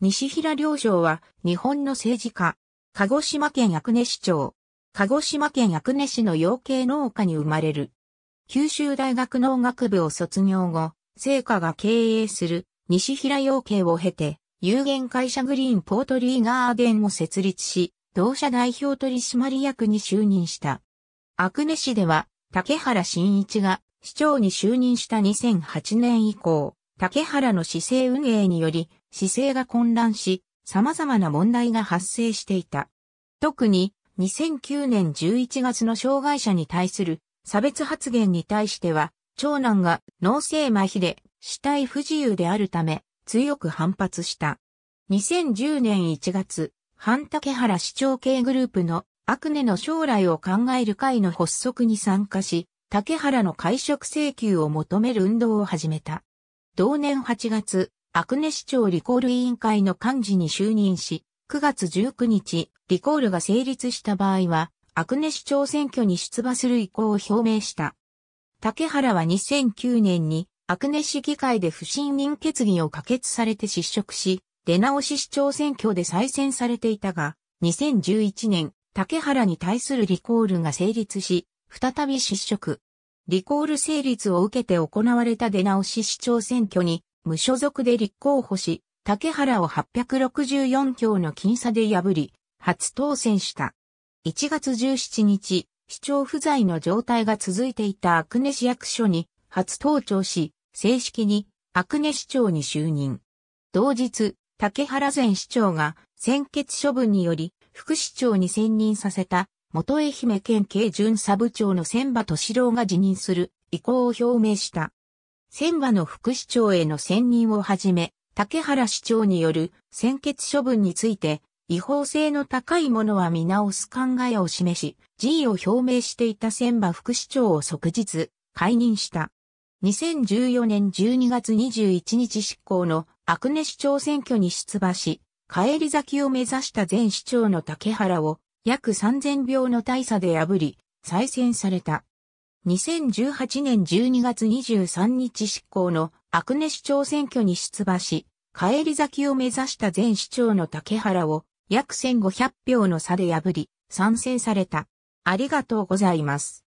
西平良相は日本の政治家。鹿児島県阿久根市長。鹿児島県阿久根市の養鶏農家に生まれる。九州大学農学部を卒業後、聖火が経営する西平養鶏を経て、有限会社グリーンポートリーガーデンを設立し、同社代表取締役に就任した。阿久根市では、竹原慎一が市長に就任した2008年以降、竹原の市政運営により、姿勢が混乱し、様々な問題が発生していた。特に、2009年11月の障害者に対する差別発言に対しては、長男が脳性麻痺で死体不自由であるため、強く反発した。2010年1月、半竹原市長系グループの悪クネの将来を考える会の発足に参加し、竹原の会食請求を求める運動を始めた。同年8月、アクネ市長リコール委員会の幹事に就任し、9月19日、リコールが成立した場合は、アクネ市長選挙に出馬する意向を表明した。竹原は2009年に、アクネ市議会で不信任決議を可決されて失職し、出直し市長選挙で再選されていたが、2011年、竹原に対するリコールが成立し、再び失職。リコール成立を受けて行われた出直し市長選挙に、無所属で立候補し、竹原を864票の僅差で破り、初当選した。1月17日、市長不在の状態が続いていた阿久根市役所に初登庁し、正式に阿久根市長に就任。同日、竹原前市長が先決処分により副市長に選任させた元愛媛県警巡査部長の千葉敏郎が辞任する意向を表明した。千葉の副市長への選任をはじめ、竹原市長による専決処分について、違法性の高いものは見直す考えを示し、辞意を表明していた千葉副市長を即日解任した。2014年12月21日執行の阿久根市長選挙に出馬し、帰り咲きを目指した前市長の竹原を約3000票の大差で破り、再選された。2018年12月23日執行のアクネ市長選挙に出馬し、帰り咲きを目指した前市長の竹原を約1500票の差で破り、参戦された。ありがとうございます。